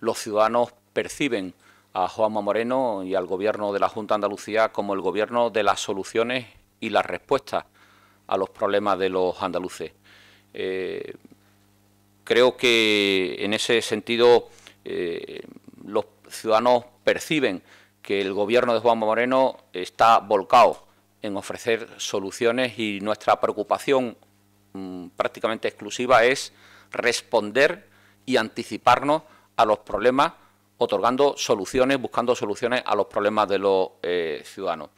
los ciudadanos perciben a Juanma Moreno y al gobierno de la Junta Andalucía como el gobierno de las soluciones y las respuestas a los problemas de los andaluces. Eh, creo que en ese sentido eh, los ciudadanos perciben que el gobierno de Juanma Moreno está volcado en ofrecer soluciones y nuestra preocupación mm, prácticamente exclusiva es responder y anticiparnos a los problemas, otorgando soluciones, buscando soluciones a los problemas de los eh, ciudadanos.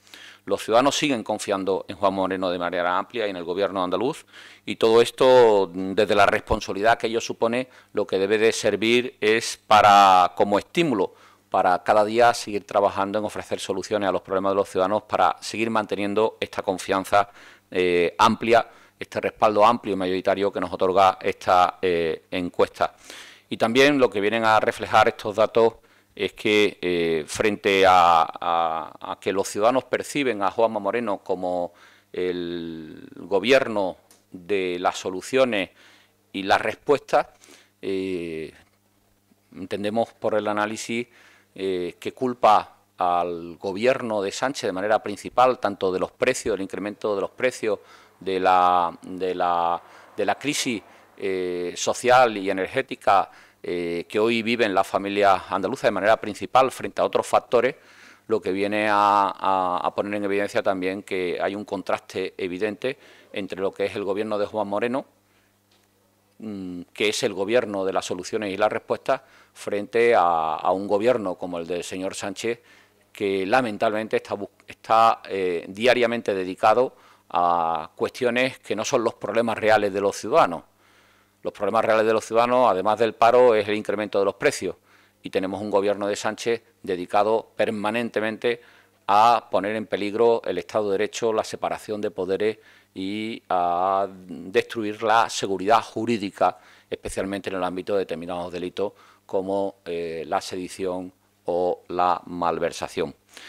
Los ciudadanos siguen confiando en Juan Moreno de manera amplia y en el Gobierno andaluz, y todo esto, mm, desde la responsabilidad que ello supone, lo que debe de servir es para como estímulo para cada día seguir trabajando en ofrecer soluciones a los problemas de los ciudadanos, para seguir manteniendo esta confianza eh, amplia, este respaldo amplio y mayoritario que nos otorga esta eh, encuesta. Y también lo que vienen a reflejar estos datos es que eh, frente a, que los ciudadanos perciben a Juanma Moreno como el gobierno de las soluciones y las respuestas, eh, entendemos por el análisis eh, que culpa al gobierno de Sánchez de manera principal, tanto de los precios, del incremento de los precios, de la, de la, de la crisis eh, social y energética eh, que hoy viven las familias andaluzas de manera principal frente a otros factores, lo que viene a, poner en evidencia también que hay un contraste evidente entre lo que es el gobierno de Juan Moreno, mm, que es el gobierno de las soluciones y las respuestas, frente a, un gobierno como el del señor Sánchez, que lamentablemente está, está eh, diariamente dedicado a cuestiones que no son los problemas reales de los ciudadanos. Los problemas reales de los ciudadanos, además del paro, es el incremento de los precios y tenemos un gobierno de Sánchez dedicado permanentemente a poner en peligro el Estado de Derecho, la separación de poderes y a destruir la seguridad jurídica, especialmente en el ámbito de determinados delitos como eh, la sedición o la malversación.